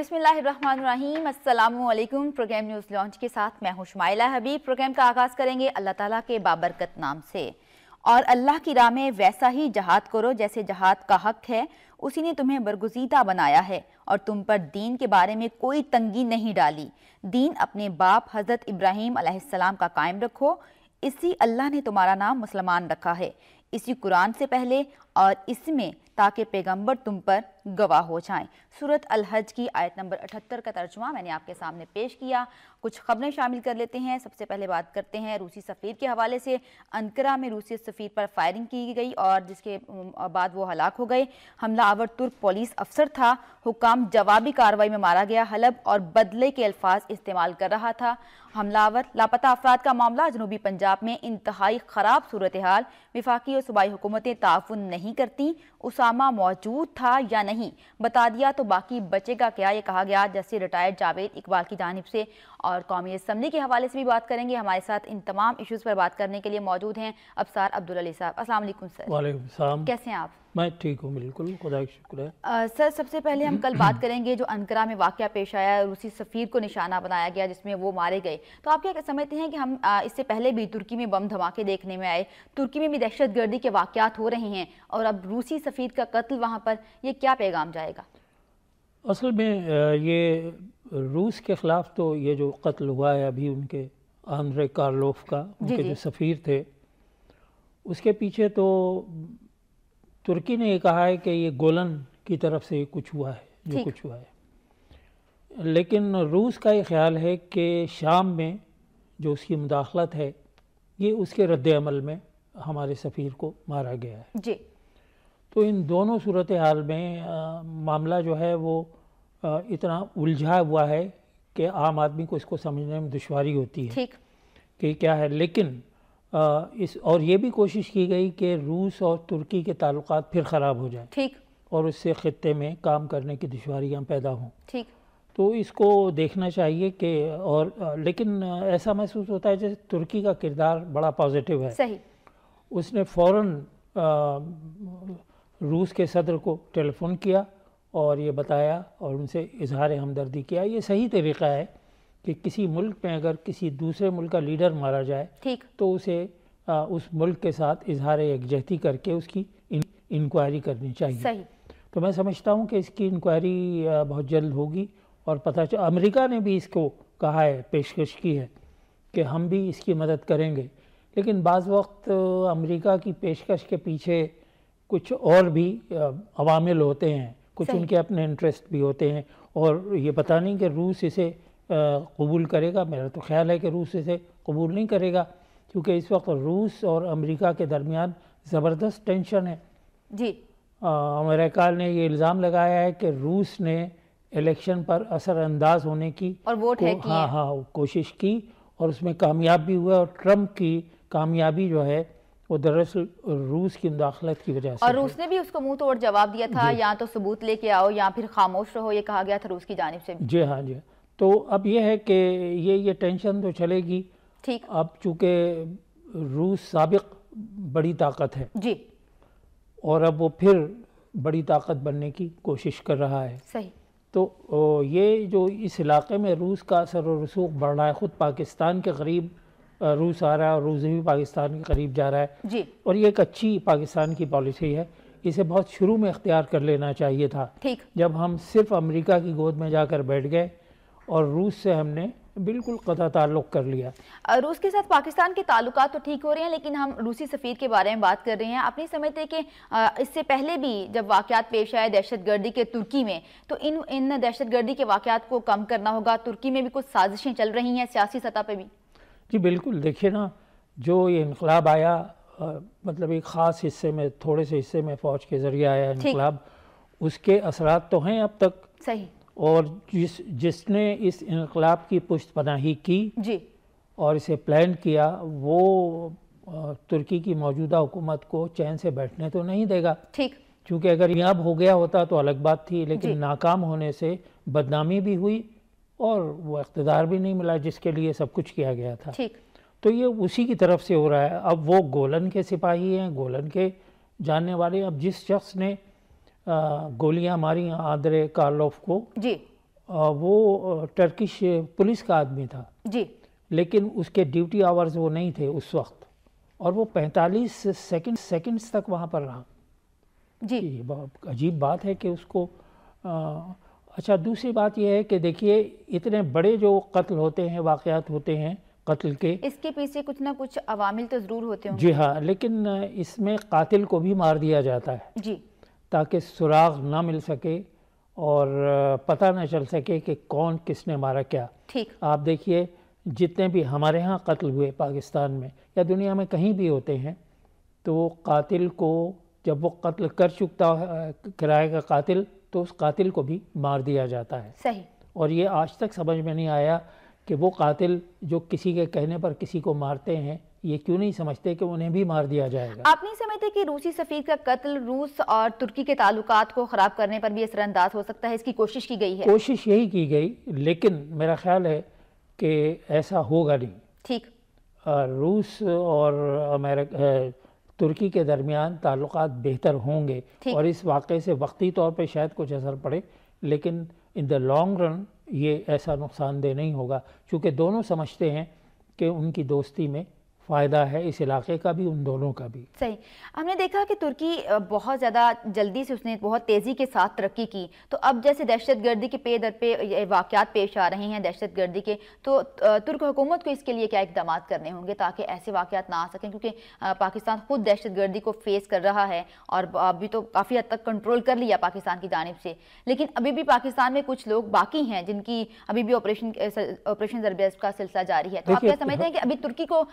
बिसमीम programme news launch के साथ मैं हूँ शुमाइला हबीब प्रोग्राम का आगाज़ करेंगे अल्लाह ताला के बाबरकत नाम से और अल्लाह की राह में वैसा ही जहाद करो जैसे जहाद का हक है उसी ने तुम्हें बरगुजीदा बनाया है और तुम पर दीन के बारे में कोई तंगी नहीं डाली दीन अपने बाप हज़रत इब्राहिम अलैहिस्सलाम का कायम रखो इसी अल्लाह ने तुम्हारा नाम मुसलमान रखा है इसी कुरान से पहले और इसमें ताकि पैगंबर तुम पर गवाह हो जाएं सूरत अलहज की आयत नंबर 78 का तर्जुमा मैंने आपके सामने पेश किया कुछ खबरें शामिल कर लेते हैं सबसे पहले बात करते हैं रूसी सफ़ीर के हवाले से अनकरा में रूसी सफ़ीर पर फायरिंग की गई और जिसके बाद वो हलाक हो गए हमला आवर तुर्क पुलिस अफसर था हुकाम जवाबी कार्रवाई में मारा गया हलब और बदले के अल्फाज इस्तेमाल कर रहा था हमलावर लापता अफराद का मामला जनूबी पंजाब में इंतहाई ख़राब सूरत हाल विफाकी और सूबाई हुकूमतें ताफ़ुन नहीं नहीं करती उसामा मौजूद था या नहीं बता दिया तो बाकी बचेगा क्या ये कहा गया जैसे रिटायर्ड जावेद इकबाल की जानब से और कौमी असम्बली के हवाले से भी बात करेंगे हमारे साथ इन तमाम इशूज़ पर बात करने के लिए मौजूद हैं अबसार अब्दुल साहब असल सर कैसे हैं आप मैं ठीक हूँ बिल्कुल खुदा का शुक्र है सर सबसे पहले हम कल बात करेंगे जो अनकरा में वाक़ पेश आया रूसी सफ़ीर को निशाना बनाया गया जिसमें वो मारे गए तो आप क्या समझते हैं कि हम इससे पहले भी तुर्की में बम धमाके देखने में आए तुर्की में भी दहशत गर्दी के वाक़ात हो रहे हैं और अब रूसी सफ़ीर का कत्ल वहाँ पर यह क्या पैगाम जाएगा असल में ये रूस के ख़िलाफ़ तो ये जो कत्ल हुआ है अभी उनके आंद्रे कार्लोफ का उनके जो सफ़ीर थे उसके पीछे तो तुर्की ने ये कहा है कि ये गोलन की तरफ से कुछ हुआ है जो कुछ हुआ है लेकिन रूस का ये ख्याल है कि शाम में जो उसकी मुदाखलत है ये उसके रद्दमल में हमारे सफ़ीर को मारा गया है जी तो इन दोनों सूरत हाल में आ, मामला जो है वो आ, इतना उलझा हुआ है कि आम आदमी को इसको समझने में दुशारी होती है ठीक कि क्या है लेकिन इस और ये भी कोशिश की गई कि रूस और तुर्की के ताल्लुक फिर ख़राब हो जाएं ठीक और उससे ख़त्े में काम करने की दुशारियाँ पैदा हों ठीक तो इसको देखना चाहिए कि और लेकिन ऐसा महसूस होता है जैसे तुर्की का किरदार बड़ा पॉजिटिव है सही उसने फ़ौर रूस के सदर को टेलीफोन किया और ये बताया और उनसे इजहार हमदर्दी किया ये सही तरीका है कि किसी मुल्क में अगर किसी दूसरे मुल्क का लीडर मारा जाए ठीक तो उसे आ, उस मुल्क के साथ इजहार यकजहती करके उसकी इंक्वायरी करनी चाहिए सही तो मैं समझता हूँ कि इसकी इंक्वायरी बहुत जल्द होगी और पता चल अमेरिका ने भी इसको कहा है पेशकश की है कि हम भी इसकी मदद करेंगे लेकिन बाज़ वक्त अमेरिका की पेशकश के पीछे कुछ और भी अवामिल होते हैं कुछ उनके अपने इंटरेस्ट भी होते हैं और ये पता नहीं कि रूस इसे कबूल करेगा मेरा तो ख्याल है कि रूस इसे कबूल नहीं करेगा क्योंकि इस वक्त रूस और अमेरिका के दरमियान ज़बरदस्त टेंशन है जी अमेरिका ने ये इल्ज़ाम लगाया है कि रूस ने इलेक्शन पर असरअंदाज होने की और वोट है हाँ हाँ कोशिश की और उसमें कामयाब भी हुआ और ट्रंप की कामयाबी जो है वो दरअसल रूस की मुदाखलत की वजह से और रूस ने भी उसको मुंह तोड़ जवाब दिया था या तो सबूत लेके आओ या फिर खामोश रहो ये कहा गया था रूस की जानब से जी हाँ जी तो अब यह है कि ये ये टेंशन तो चलेगी ठीक अब चूँकि रूस सबक बड़ी ताकत है जी और अब वो फिर बड़ी ताकत बनने की कोशिश कर रहा है सही तो ये जो इस इलाके में रूस का असर और रसूख बढ़ रहा है ख़ुद पाकिस्तान के करीब रूस आ रहा है और रूस भी पाकिस्तान के करीब जा रहा है जी और ये एक अच्छी पाकिस्तान की पॉलिसी है इसे बहुत शुरू में इख्तियार कर लेना चाहिए था ठीक जब हम सिर्फ अमेरिका की गोद में जाकर बैठ गए और रूस से हमने बिल्कुल कदा ताल्लुक कर लिया रूस के साथ पाकिस्तान के ताल्लुक तो ठीक हो रहे हैं लेकिन हम रूसी सफ़ीर के बारे में बात कर रहे हैं आप नहीं समझते कि इससे पहले भी जब वाक़ात पेश आए दहशत गर्दी के तुर्की में तो इन इन दहशत गर्दी के वाक़ात को कम करना होगा तुर्की में भी कुछ साजिशें चल रही हैं सियासी सतह पर भी जी बिल्कुल देखिए ना जो ये इनकलाब आया आ, मतलब एक ख़ास हिस्से में थोड़े से हिस्से में फौज के ज़रिए आया इनकलाब उसके असरा तो हैं अब तक सही और जिस जिसने इस इनकलाब की पुष्ट पनाही की जी और इसे प्लान किया वो तुर्की की मौजूदा हुकूमत को चैन से बैठने तो नहीं देगा ठीक क्योंकि अगर कामयाब हो गया होता तो अलग बात थी लेकिन नाकाम होने से बदनामी भी हुई और वो इकतदार भी नहीं मिला जिसके लिए सब कुछ किया गया था ठीक तो ये उसी की तरफ से हो रहा है अब वो गोलन के सिपाही हैं गोलन के जानने वाले अब जिस शख्स ने गोलियां मारी आदरे कार्लोफ को जी वो टर्किश पुलिस का आदमी था जी लेकिन उसके ड्यूटी आवर्स वो नहीं थे उस वक्त और वो 45 सेकंड सेकंड्स तक वहाँ पर रहा जी अजीब बात है कि उसको आ, अच्छा दूसरी बात यह है कि देखिए इतने बड़े जो कत्ल होते हैं वाकयात होते हैं कत्ल के इसके पीछे कुछ ना कुछ अवामिल तो ज़रूर होते हैं जी हाँ लेकिन इसमें कातिल को भी मार दिया जाता है जी ताकि सुराग ना मिल सके और पता ना चल सके कि कौन किसने मारा क्या ठीक आप देखिए जितने भी हमारे यहाँ कत्ल हुए पाकिस्तान में या दुनिया में कहीं भी होते हैं तो कातिल को जब वो कत्ल कर चुकता किराए का कातिल तो उस कातिल को भी मार दिया जाता है सही और ये आज तक समझ में नहीं आया कि वो कातिल जो किसी के कहने पर किसी को मारते हैं ये क्यों नहीं समझते कि उन्हें भी मार दिया जाएगा आप नहीं समझते कि रूसी सफीर का कत्ल रूस और तुर्की के ताल्लुकात को ख़राब करने पर भी असरअंदाज हो सकता है इसकी कोशिश की गई है कोशिश यही की गई लेकिन मेरा ख्याल है कि ऐसा होगा नहीं ठीक रूस और अमेरिका तुर्की के दरमियान ताल्लुक बेहतर होंगे और इस वाक़े से वक्ती तौर पर शायद कुछ असर पड़े लेकिन इन द लॉन्ग रन ये ऐसा नुकसानदेह नहीं होगा क्योंकि दोनों समझते हैं कि उनकी दोस्ती में फ़ायदा है इस इलाके का भी उन दोनों का भी सही हमने देखा कि तुर्की बहुत ज़्यादा जल्दी से उसने बहुत तेज़ी के साथ तरक्की की तो अब जैसे दहशत गर्दी के पे दर पे वाक़ पेश आ रहे हैं दहशत गर्दी के तो तुर्क हुकूमत को इसके लिए क्या इकदाम करने होंगे ताकि ऐसे वाक़ ना आ सकें क्योंकि पाकिस्तान खुद दहशत गर्दी को फेस कर रहा है और अभी तो काफ़ी हद तक कंट्रोल कर लिया पाकिस्तान की जानब से लेकिन अभी भी पाकिस्तान में कुछ लोग बाकी हैं जिनकी अभी भी ऑपरेशन ऑपरेशन जरबेज का सिलसिला जारी है तो आप क्या समझते हैं कि अभी तुर्की को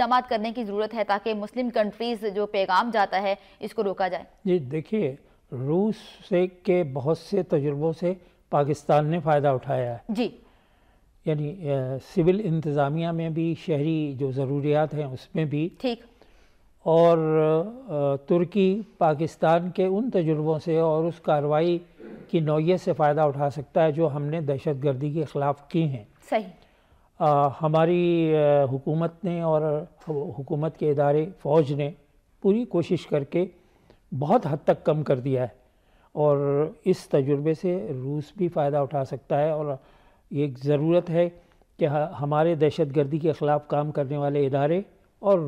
इकदाम करने की ज़रूरत है ताकि मुस्लिम कंट्रीज़ जो पैगाम जाता है इसको रोका जाए जी देखिए रूस से के बहुत से तजुर्बों से पाकिस्तान ने फ़ायदा उठाया है जी यानी सिविल इंतज़ामिया में भी शहरी जो ज़रूरियात हैं उसमें भी ठीक और आ, तुर्की पाकिस्तान के उन तजुर्बों से और उस कार्रवाई की नौीय से फ़ायदा उठा सकता है जो हमने दहशत गर्दी के ख़िलाफ़ की हैं सही आ, हमारी हुकूमत ने और हुकूमत के इदारे फ़ौज ने पूरी कोशिश करके बहुत हद तक कम कर दिया है और इस तजुर्बे से रूस भी फ़ायदा उठा सकता है और ये ज़रूरत है कि हमारे दहशत गर्दी के ख़िलाफ़ काम करने वाले इदारे और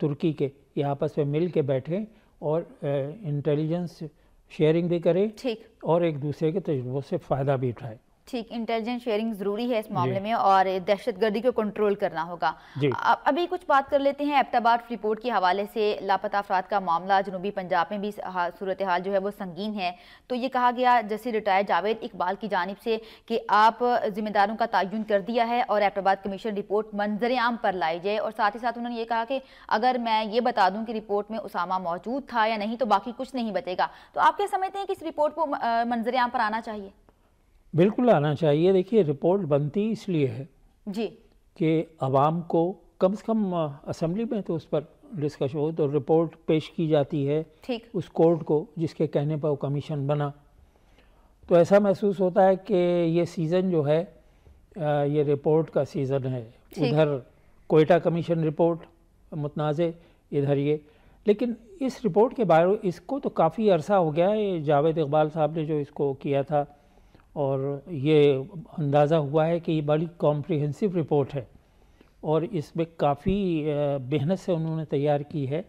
तुर्की के ये आपस में मिल के बैठें और इंटेलिजेंस शेयरिंग भी करें और एक दूसरे के तजुर्बों से फ़ायदा भी उठाएँ ठीक इंटेलिजेंस शेयरिंग जरूरी है इस मामले में और दहशत गर्दी को कंट्रोल करना होगा अभी कुछ बात कर लेते हैं एबटाबाद रिपोर्ट के हवाले से लापता अफराद का मामला जनूबी पंजाब में भी सूरत हाल जो है वो संगीन है तो ये कहा गया जैसे रिटायर्ड जावेद इकबाल की जानब से कि आप जिम्मेदारों का तयन कर दिया है और एबटाबाद कमीशन रिपोर्ट मंजर आम पर लाई जाए और साथ ही साथ उन्होंने ये कहा कि अगर मैं ये बता दूँ कि रिपोर्ट में उसामा मौजूद था या नहीं तो बाकी कुछ नहीं बचेगा तो आप क्या समझते हैं कि इस रिपोर्ट को मंजर आम पर आना चाहिए बिल्कुल आना चाहिए देखिए रिपोर्ट बनती इसलिए है जी कि आवाम को कम से कम असम्बली में तो उस पर डिस्कशन हो तो रिपोर्ट पेश की जाती है ठीक उस कोर्ट को जिसके कहने पर वो कमीशन बना तो ऐसा महसूस होता है कि ये सीज़न जो है ये रिपोर्ट का सीज़न है उधर कोयटा कमीशन रिपोर्ट मतनाज़ इधर ये लेकिन इस रिपोर्ट के बारे इसको तो काफ़ी अरसा हो गया है जावेद इकबाल साहब ने जो इसको किया था और ये अंदाज़ा हुआ है कि ये बड़ी कॉम्प्रिहेंसिव रिपोर्ट है और इसमें काफ़ी मेहनत से उन्होंने तैयार की है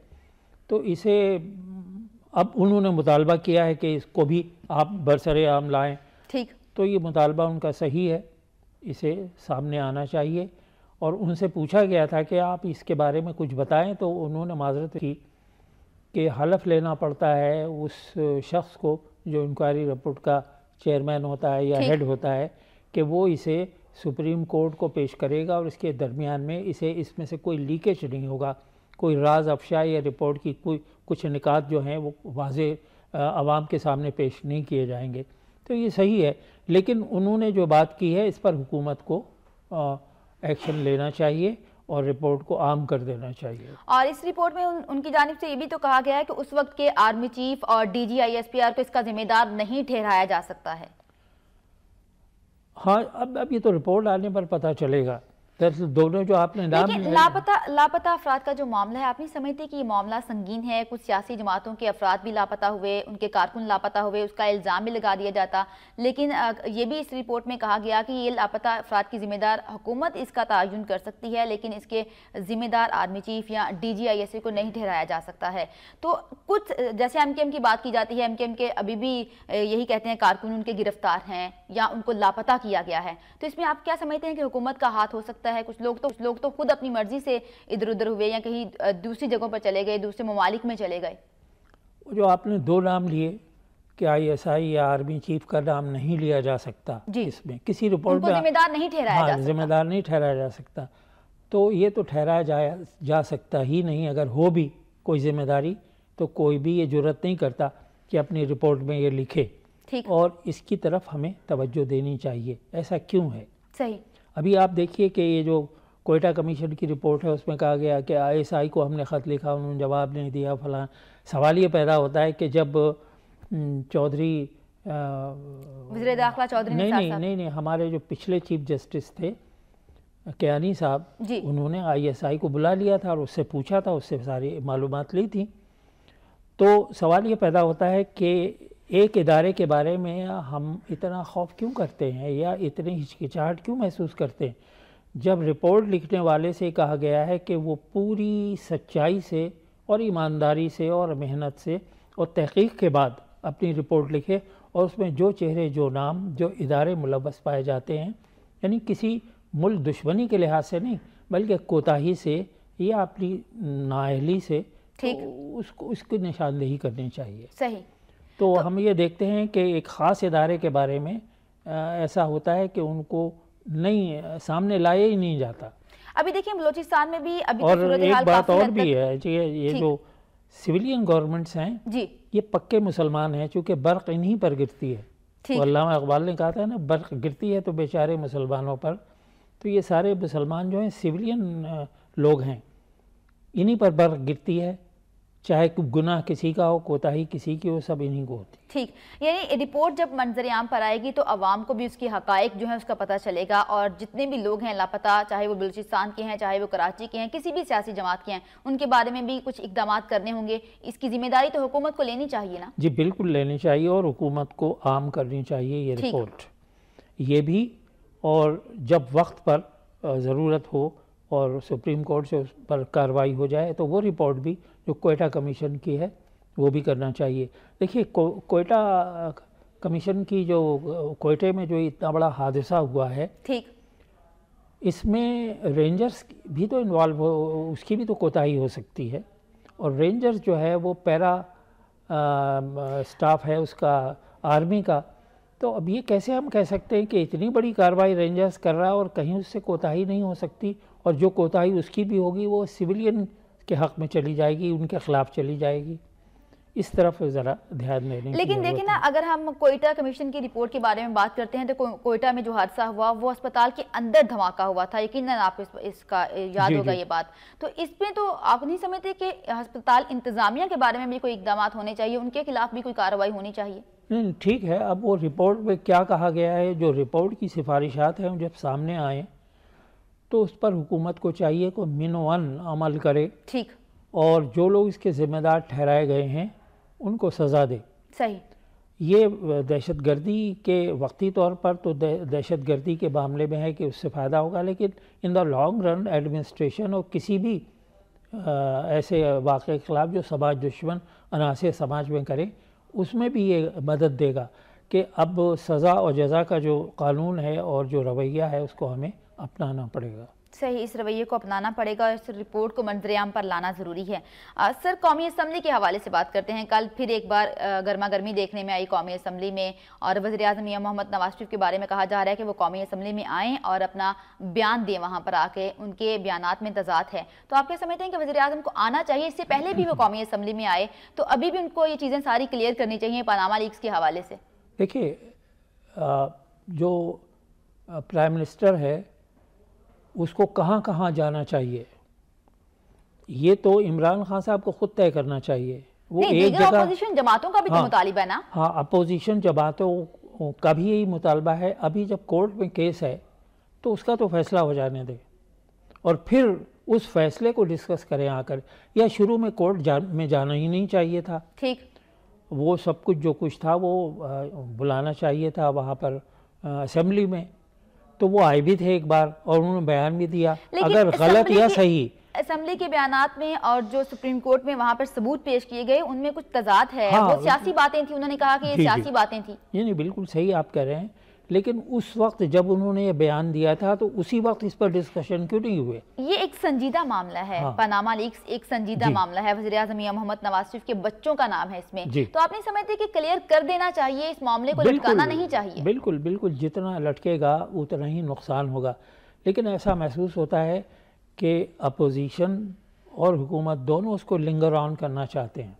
तो इसे अब उन्होंने मुतालबा किया है कि इसको भी आप बरसर आम लाएँ ठीक तो ये मुतालबा उनका सही है इसे सामने आना चाहिए और उनसे पूछा गया था कि आप इसके बारे में कुछ बताएं तो उन्होंने माजरत की कि हलफ लेना पड़ता है उस शख्स को जो इंक्वायरी रिपोर्ट का चेयरमैन होता है या हेड होता है कि वो इसे सुप्रीम कोर्ट को पेश करेगा और इसके दरमियान में इसे इसमें से कोई लीकेज नहीं होगा कोई राज अफशा या रिपोर्ट की कोई कुछ निकात जो हैं वो वाज आवाम के सामने पेश नहीं किए जाएंगे तो ये सही है लेकिन उन्होंने जो बात की है इस पर हुकूमत को एक्शन लेना चाहिए और रिपोर्ट को आम कर देना चाहिए और इस रिपोर्ट में उन, उनकी जानब से ये भी तो कहा गया है कि उस वक्त के आर्मी चीफ और डी को इसका जिम्मेदार नहीं ठहराया जा सकता है हाँ अब अब ये तो रिपोर्ट आने पर पता चलेगा दरअसल दोनों जो आपने नाम लापता लापता अफराद का जो मामला है आप नहीं समझते कि ये मामला संगीन है कुछ सियासी जमातों के अफराद भी लापता हुए उनके कारकुन लापता हुए उसका इल्ज़ाम भी लगा दिया जाता लेकिन ये भी इस रिपोर्ट में कहा गया कि ये लापता अफराद की जिम्मेदार हुकूमत इसका तयन कर सकती है लेकिन इसके जिम्मेदार आर्मी चीफ या D G I S A को नहीं ठहराया जा सकता है तो कुछ जैसे एम के एम की बात की जाती है एम के एम के अभी भी यही कहते हैं कारकुन उनके गिरफ्तार हैं या उनको लापता किया गया है तो इसमें आप क्या समझते हैं कि हुकूमत का हाथ हो सकता सकता है कुछ लोग तो कुछ लोग तो खुद अपनी मर्जी से इधर उधर हुए या कहीं दूसरी जगहों पर चले गए दूसरे ममालिक में चले गए जो आपने दो नाम लिए कि आईएसआई या आर्मी चीफ का नाम नहीं लिया जा सकता इसमें किसी रिपोर्ट में जिम्मेदार नहीं ठहराया हाँ, जिम्मेदार नहीं ठहराया जा सकता तो ये तो ठहराया जा, जा सकता ही नहीं अगर हो भी कोई जिम्मेदारी तो कोई भी ये जरूरत नहीं करता कि अपनी रिपोर्ट में ये लिखे ठीक और इसकी तरफ हमें तवज्जो देनी चाहिए ऐसा क्यों है सही अभी आप देखिए कि ये जो कोयटा कमीशन की रिपोर्ट है उसमें कहा गया कि आईएसआई को हमने ख़त लिखा उन्होंने जवाब नहीं दिया फलां सवाल ये पैदा होता है कि जब चौधरी वजीर दाखला चौधरी नहीं नहीं नहीं नहीं हमारे जो पिछले चीफ जस्टिस थे कयानी साहब उन्होंने आईएसआई को बुला लिया था और उससे पूछा था उससे सारी मालूम ली थी तो सवाल ये पैदा होता है कि एक इदारे के बारे में हम इतना खौफ क्यों करते हैं या इतनी हिचकिचाहट क्यों महसूस करते हैं जब रिपोर्ट लिखने वाले से कहा गया है कि वो पूरी सच्चाई से और ईमानदारी से और मेहनत से और तहकीक के बाद अपनी रिपोर्ट लिखे और उसमें जो चेहरे जो नाम जो इदारे मुलवस पाए जाते हैं यानी किसी मुल्क दुश्मनी के लिहाज से नहीं बल्कि कोताही से या अपनी नाहली से ठीक तो उसको उसकी निशानदेही करनी चाहिए सही तो, तो, हम ये देखते हैं कि एक ख़ास इदारे के बारे में ऐसा होता है कि उनको नहीं सामने लाया ही नहीं जाता अभी देखिए बलोचिस्तान में भी अभी और एक बात और भी है जी ये जो सिविलियन गवर्नमेंट्स हैं जी ये पक्के मुसलमान हैं चूँकि बर्क इन्हीं पर गिरती है तो इकबाल ने कहा था ना बर्क गिरती है तो बेचारे मुसलमानों पर तो ये सारे मुसलमान जो हैं सिविलियन लोग हैं इन्हीं पर बर्क़ गिरती है चाहे गुनाह किसी का हो कोताही किसी की हो सब इन्हीं को होती ठीक यानी रिपोर्ट जब मंजर आम पर आएगी तो आवाम को भी उसकी हकायक जो है उसका पता चलेगा और जितने भी लोग हैं लापता चाहे वो बलूचिस्तान के हैं चाहे वो कराची के हैं किसी भी सियासी जमात के हैं उनके बारे में भी कुछ इकदाम करने होंगे इसकी जिम्मेदारी तो हुकूमत को लेनी चाहिए ना जी बिल्कुल लेनी चाहिए और हुकूमत को आम करनी चाहिए ये रिपोर्ट ये भी और जब वक्त पर ज़रूरत हो और सुप्रीम कोर्ट से उस पर कार्रवाई हो जाए तो वो रिपोर्ट भी जो कोयटा कमीशन की है वो भी करना चाहिए देखिए को, कोयटा कमीशन की जो कोयटे में जो इतना बड़ा हादसा हुआ है ठीक इसमें रेंजर्स भी तो इन्वॉल्व हो उसकी भी तो कोताही हो सकती है और रेंजर्स जो है वो पैरा स्टाफ है उसका आर्मी का तो अब ये कैसे हम कह सकते हैं कि इतनी बड़ी कार्रवाई रेंजर्स कर रहा है और कहीं उससे कोताही नहीं हो सकती और जो कोताही उसकी भी होगी वो सिविलियन के हक़ में चली जाएगी उनके ख़िलाफ़ चली जाएगी इस तरफ ज़रा ध्यान देने लेकिन देखिए ना अगर हम कोयटा कमीशन की रिपोर्ट के बारे में बात करते हैं तो कोयटा में जो हादसा हुआ वो अस्पताल के अंदर धमाका हुआ था यकीन आप इस, इसका याद जी, होगा जी। ये बात तो इसमें तो आप नहीं समझते कि अस्पताल इंतज़ामिया के बारे में भी कोई इकदाम होने चाहिए उनके खिलाफ भी कोई कार्रवाई होनी चाहिए ठीक है अब वो रिपोर्ट में क्या कहा गया है जो रिपोर्ट की सिफारिशात हैं जब सामने आए तो उस पर हुकूमत को चाहिए को वन अमल करे ठीक और जो लोग इसके ज़िम्मेदार ठहराए गए हैं उनको सज़ा दे सही ये दहशत गर्दी के वक्ती तौर पर तो दहशत गर्दी के मामले में है कि उससे फ़ायदा होगा लेकिन in the long run administration और किसी भी आ, ऐसे वाक़ के ख़िलाफ़ जो समाज दुश्मन अनासे समाज में करें उसमें भी ये मदद देगा कि अब सज़ा और जजा का जो कानून है और जो रवैया है उसको हमें अपनाना पड़ेगा सही इस रवैये को अपनाना पड़ेगा और इस रिपोर्ट को मंजरेआम पर लाना ज़रूरी है आ, सर कौमी असम्बली के हवाले से बात करते हैं कल फिर एक बार गर्मा गर्मी देखने में आई कौमी असम्बली में और वजी अजम मियाँ मोहम्मद नवाज शरीफ के बारे में कहा जा रहा है कि वो कौमी असम्बली में आएँ और अपना बयान दें वहाँ पर आके उनके बयान में तजाद है तो आप क्या समझते हैं कि वजी अजम को आना चाहिए इससे पहले भी वो कौमी असम्बली में आए तो अभी भी उनको ये चीज़ें सारी क्लियर करनी चाहिए पानामा लीग्स के हवाले से देखिए जो प्राइम मिनिस्टर है उसको कहाँ कहाँ जाना चाहिए ये तो इमरान खान साहब को खुद तय करना चाहिए वो एक जगह अपोजिशन जमातों का भी तो हाँ, तो है ना हाँ अपोजिशन जमातों का भी यही मुतालबा है अभी जब कोर्ट में केस है तो उसका तो फैसला हो जाने दे और फिर उस फैसले को डिस्कस करें आकर या शुरू में कोर्ट जा, में जाना ही नहीं चाहिए था ठीक वो सब कुछ जो कुछ था वो बुलाना चाहिए था वहाँ पर असम्बली में तो वो आए भी थे एक बार और उन्होंने बयान भी दिया अगर गलत या सही असम्बली के बयान में और जो सुप्रीम कोर्ट में वहाँ पर सबूत पेश किए गए उनमें कुछ तजाद है हाँ, वो सियासी बातें थी उन्होंने कहा कि ये सियासी बातें थी ये नहीं बिल्कुल सही आप कह रहे हैं लेकिन उस वक्त जब उन्होंने ये बयान दिया था तो उसी वक्त इस पर डिस्कशन क्यों नहीं हुए ये एक संजीदा मामला है हाँ। पनामा लीक्स एक संजीदा मामला है वजी अजम मोहम्मद नवाज शरीफ के बच्चों का नाम है इसमें तो आप नहीं समझते कि क्लियर कर देना चाहिए इस मामले को लटकाना नहीं चाहिए बिल्कुल बिल्कुल जितना लटकेगा उतना ही नुकसान होगा लेकिन ऐसा महसूस होता है कि अपोजिशन और हुकूमत दोनों उसको लिंगर ऑन करना चाहते हैं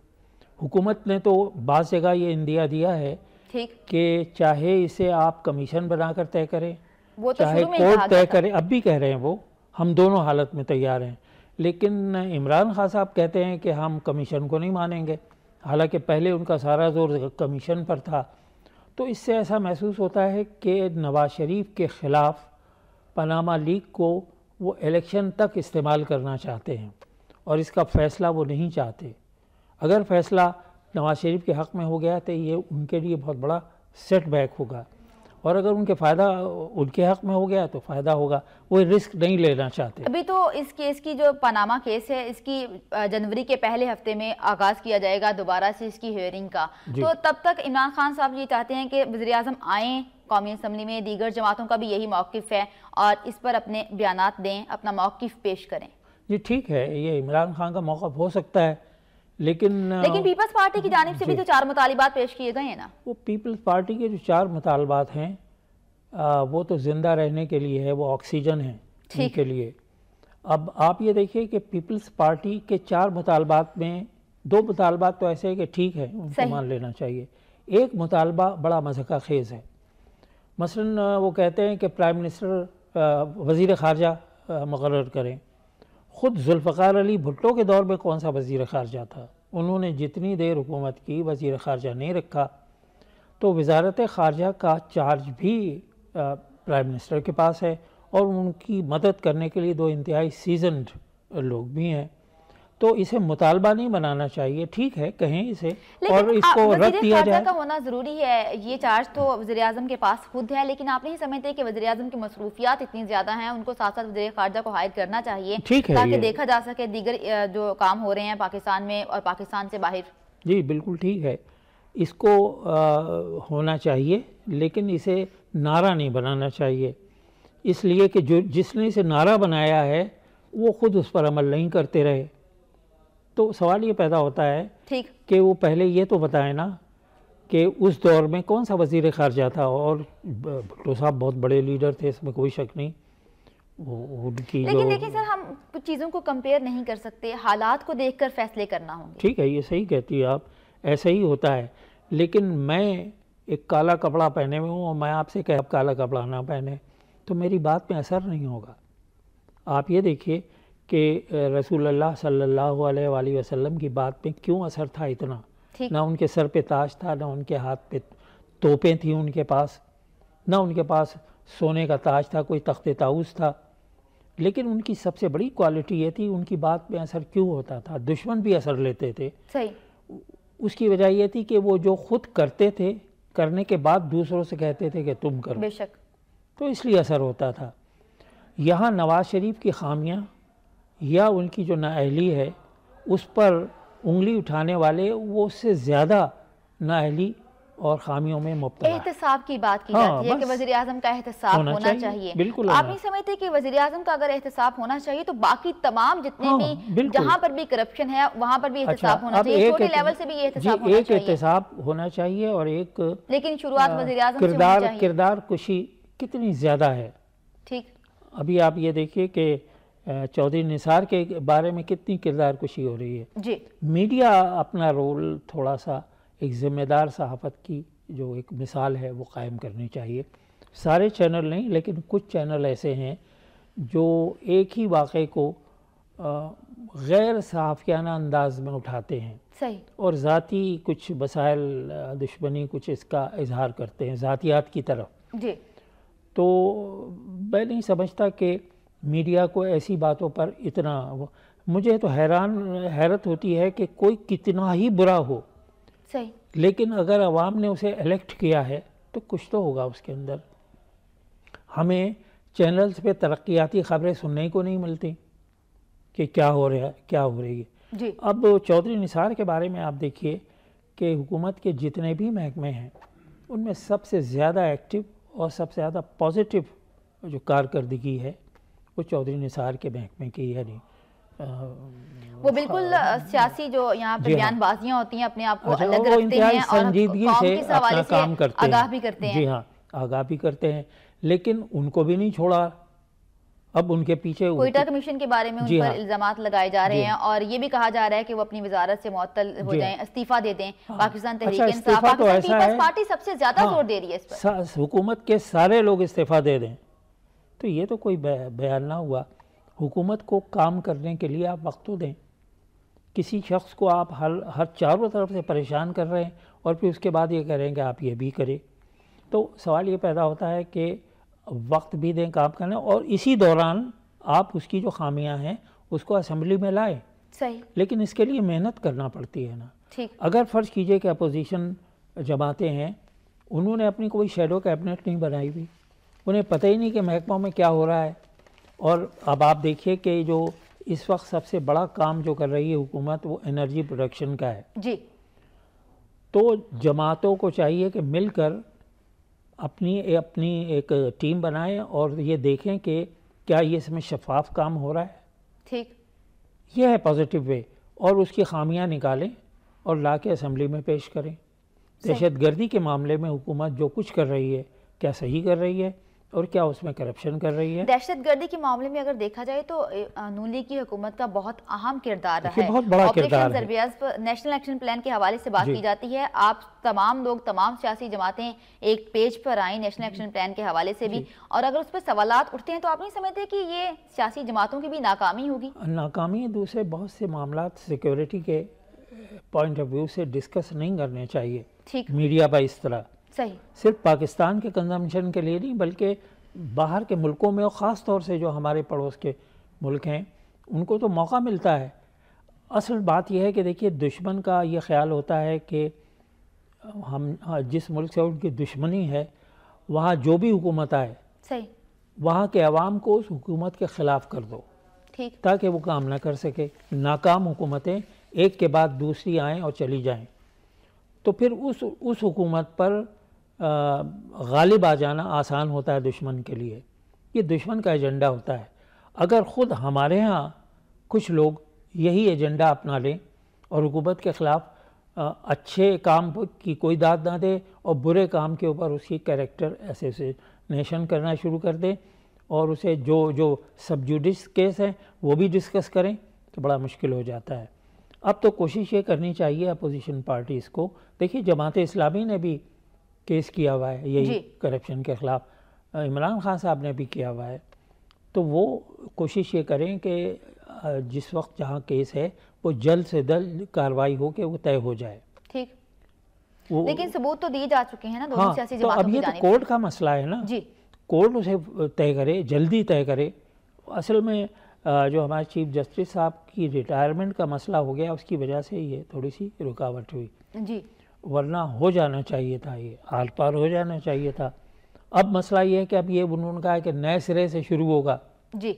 हुकूमत ने तो बाद जगह ये इंदिया दिया है ठीक कि चाहे इसे आप कमीशन बनाकर तय करें वो तो चाहे कोर्ट तय करें अब भी कह रहे हैं वो हम दोनों हालत में तैयार हैं लेकिन इमरान खान साहब कहते हैं कि हम कमीशन को नहीं मानेंगे हालांकि पहले उनका सारा जोर कमीशन पर था तो इससे ऐसा महसूस होता है कि नवाज शरीफ के ख़िलाफ़ पनामा लीग को वो इलेक्शन तक इस्तेमाल करना चाहते हैं और इसका फ़ैसला वो नहीं चाहते अगर फैसला नवाज शरीफ के हक़ में हो गया तो ये उनके लिए बहुत बड़ा सेटबैक होगा और अगर उनके फ़ायदा उनके हक़ में हो गया तो फ़ायदा होगा वो रिस्क नहीं लेना चाहते अभी तो इस केस की जो पनामा केस है इसकी जनवरी के पहले हफ्ते में आगाज़ किया जाएगा दोबारा से इसकी हियरिंग का तो तब तक इमरान खान साहब ये चाहते हैं कि वजी अजम आएँ कौमी असम्बली में दीगर जमातों का भी यही मौक़ है और इस पर अपने बयान दें अपना मौक़ पेश करें जी ठीक है ये इमरान खान का मौक़ हो सकता है लेकिन लेकिन पीपल्स पार्टी की जानब से भी तो चार मुतालबात पेश किए गए हैं ना वो पीपल्स पार्टी के जो चार मुतालबात हैं वो तो ज़िंदा रहने के लिए है वो ऑक्सीजन है के लिए अब आप ये देखिए कि पीपल्स पार्टी के चार मुतालबात में दो मुतालबात तो ऐसे है कि ठीक है उनको मान लेना चाहिए एक मुतालबा बड़ा मजहका खेज है मसलन वो कहते हैं कि प्राइम मिनिस्टर वजीर ख़ारजा मुकर करें ख़ुद जुल्फ़ार अली भुट्टो के दौर में कौन सा वज़ी ख़ारजा था उन्होंने जितनी देर हुकूमत की वज़ी ख़ारजा नहीं रखा तो वजारत ख़ारजा का चार्ज भी प्राइम मिनिस्टर के पास है और उनकी मदद करने के लिए दो इंतहाई सीजनड लोग भी हैं तो इसे मुतालबा नहीं बनाना चाहिए ठीक है कहें इसे और इसको रद्द दिया जाए का होना ज़रूरी है ये चार्ज तो वजी अजम के पास खुद है लेकिन आप नहीं समझते कि वजी अजम की मसरूफियात इतनी ज़्यादा हैं उनको साथ साथ वजी खारजा को हायर करना चाहिए ठीक है ताकि देखा जा सके दीगर जो काम हो रहे हैं पाकिस्तान में और पाकिस्तान से बाहर जी बिल्कुल ठीक है इसको होना चाहिए लेकिन इसे नारा नहीं बनाना चाहिए इसलिए कि जो जिसने इसे नारा बनाया है वो खुद उस पर अमल नहीं करते रहे तो सवाल ये पैदा होता है ठीक कि वो पहले ये तो बताए ना कि उस दौर में कौन सा वजीर खारजा था और भुट्टो तो साहब बहुत बड़े लीडर थे इसमें कोई शक नहीं उनकी लेकिन देखिए सर हम चीज़ों को कंपेयर नहीं कर सकते हालात को देखकर फैसले करना होंगे ठीक है ये सही कहती है आप ऐसा ही होता है लेकिन मैं एक काला कपड़ा पहने हुए हूँ और मैं आपसे कह आप काला कपड़ा ना पहने तो मेरी बात में असर नहीं होगा आप ये देखिए कि रसूल अल्लाह सल्लल्लाहु अलैहि वसल्लम की बात पे क्यों असर था इतना ना उनके सर पे ताज था ना उनके हाथ पे तोपें थी उनके पास ना उनके पास सोने का ताज था कोई तख्त ताउस था लेकिन उनकी सबसे बड़ी क्वालिटी ये थी उनकी बात पे असर क्यों होता था दुश्मन भी असर लेते थे सही उसकी वजह यह थी कि वो जो खुद करते थे करने के बाद दूसरों से कहते थे कि तुम करो बेशक तो इसलिए असर होता था यहाँ नवाज शरीफ की खामियाँ या उनकी जो नाअहली है उस पर उंगली उठाने वाले वो उससे ज़्यादा नाअहली और खामियों में मुबतला एहतसाब की बात की हाँ, जाती है कि वजी अजम का एहतसाब होना, होना चाहिए, चाहिए। बिल्कुल आप नहीं समझते कि वजी अजम का अगर एहतसाब होना चाहिए तो बाकी तमाम जितने हाँ, भी जहाँ पर भी करप्शन है वहाँ पर भी अच्छा, एहतसाब अच्छा, होना चाहिए छोटे लेवल से भी एक एहतसाब होना चाहिए और एक लेकिन शुरुआत वजी अजम किरदार किरदार कुशी कितनी ज्यादा है ठीक अभी आप ये देखिए कि चौधरी निसार के बारे में कितनी किरदार कुशी हो रही है जी मीडिया अपना रोल थोड़ा सा एक ज़िम्मेदार सहाफ़त की जो एक मिसाल है वो कायम करनी चाहिए सारे चैनल नहीं लेकिन कुछ चैनल ऐसे हैं जो एक ही वाक़े को गैर सहाफ़ियाना अंदाज में उठाते हैं सही और ज़ाती कुछ मसाइल दुश्मनी कुछ इसका इजहार करते हैं ज़ातियात की तरफ जी तो मैं नहीं समझता कि मीडिया को ऐसी बातों पर इतना मुझे तो हैरान हैरत होती है कि कोई कितना ही बुरा हो सही लेकिन अगर आवाम ने उसे इलेक्ट किया है तो कुछ तो होगा उसके अंदर हमें चैनल्स पे तरक्याती खबरें सुनने को नहीं मिलती कि क्या हो रहा है क्या हो रही है जी। अब चौधरी निसार के बारे में आप देखिए कि हुकूमत के जितने भी महकमे हैं उनमें सबसे ज़्यादा एक्टिव और सबसे ज़्यादा पॉजिटिव जो कारकर्दगी है वो चौधरी निसार के बैंक में की है वो बिल्कुल हाँ। सियासी जो यहाँ पे हाँ। बयानबाजियाँ होती हैं अपने आप को अच्छा, अलग रखते हैं और संजीदगी से अपना काम करते आगाह भी करते हैं जी हाँ आगाह भी करते हैं लेकिन उनको भी नहीं छोड़ा अब उनके पीछे कोयटा कमीशन के बारे में उन पर हाँ। इल्जाम लगाए जा रहे हैं और ये भी कहा जा रहा है कि वो अपनी वजारत से मुअत्तल हो जाएं इस्तीफा दे दें पाकिस्तान तहरीक अच्छा, इंसाफ तो पार्टी सबसे ज्यादा जोर दे रही है हुकूमत के सारे लोग इस्तीफा दे दें तो ये तो कोई बयान ना हुआ हुकूमत को काम करने के लिए आप वक्त तो दें किसी शख्स को आप हर हर चारों तरफ से परेशान कर रहे हैं और फिर उसके बाद ये कह रहे हैं कि आप ये भी करें तो सवाल ये पैदा होता है कि वक्त भी दें काम करने और इसी दौरान आप उसकी जो खामियां हैं उसको असम्बली में लाएं सही लेकिन इसके लिए मेहनत करना पड़ती है ना ठीक अगर फ़र्ज़ कीजिए कि अपोजिशन जमाते हैं उन्होंने अपनी कोई शेडो कैबिनेट नहीं बनाई हुई उन्हें पता ही नहीं कि महकमा में क्या हो रहा है और अब आप देखिए कि जो इस वक्त सबसे बड़ा काम जो कर रही है हुकूमत वो एनर्जी प्रोडक्शन का है जी तो जमातों को चाहिए कि मिलकर अपनी अपनी एक टीम बनाएं और ये देखें कि क्या ये इसमें शफाफ काम हो रहा है ठीक यह है पॉजिटिव वे और उसकी खामियां निकालें और ला के असम्बली में पेश करें दहशत गर्दी के मामले में हुकूमत जो कुछ कर रही है क्या सही कर रही है और क्या उसमें करप्शन कर रही है दहशत गर्दी के मामले में अगर देखा जाए तो नून लीग की हुकूमत का बहुत अहम किरदार रहा है बहुत बड़ा किरदार नेशनल एक्शन प्लान के हवाले से बात की जाती है आप तमाम लोग तमाम सियासी जमातें एक पेज पर आई नेशनल एक्शन प्लान के हवाले से भी और अगर उस पर सवाल उठते हैं तो आप नहीं समझते कि ये सियासी जमातों की भी नाकामी होगी नाकामी दूसरे बहुत से मामला सिक्योरिटी के पॉइंट ऑफ व्यू से डिस्कस नहीं करने चाहिए ठीक मीडिया पर इस तरह सही सिर्फ पाकिस्तान के कंजम्पशन के लिए नहीं बल्कि बाहर के मुल्कों में और ख़ास तौर से जो हमारे पड़ोस के मुल्क हैं उनको तो मौका मिलता है असल बात यह है कि देखिए दुश्मन का ये ख्याल होता है कि हम जिस मुल्क से उनकी दुश्मनी है वहाँ जो भी हुकूमत आए सही वहाँ के आवाम को उस हुकूमत के ख़िलाफ़ कर दो ठीक ताकि वो काम ना कर सके नाकाम हुकूमतें एक के बाद दूसरी आएँ और चली जाएँ तो फिर उस उस हुकूमत पर गालिब आ जाना आसान होता है दुश्मन के लिए ये दुश्मन का एजेंडा होता है अगर ख़ुद हमारे यहाँ कुछ लोग यही एजेंडा अपना लें और हुकूमत के ख़िलाफ़ अच्छे काम की कोई दाद ना दे और बुरे काम के ऊपर उसकी कैरेक्टर एसेसिनेशन करना शुरू कर दें और उसे जो जो जुडिस केस हैं वो भी डिस्कस करें तो बड़ा मुश्किल हो जाता है अब तो कोशिश ये करनी चाहिए अपोजिशन पार्टीज़ को देखिए जमात इस्लामी ने भी केस किया हुआ है यही करप्शन के ख़िलाफ़ इमरान खान साहब ने भी किया हुआ है तो वो कोशिश ये करें कि जिस वक्त जहाँ केस है वो जल्द से जल्द कार्रवाई हो के वो तय हो जाए ठीक लेकिन सबूत तो दिए जा चुके हैं ना हाँ, सियासी तो अब ये तो कोर्ट का मसला है ना जी कोर्ट उसे तय करे जल्दी तय करे असल में जो हमारे चीफ जस्टिस साहब की रिटायरमेंट का मसला हो गया उसकी वजह से ये थोड़ी सी रुकावट हुई जी वरना हो जाना चाहिए था ये आर पार हो जाना चाहिए था अब मसला ये है कि अब ये उन्होंने कहा कि नए सिरे से शुरू होगा जी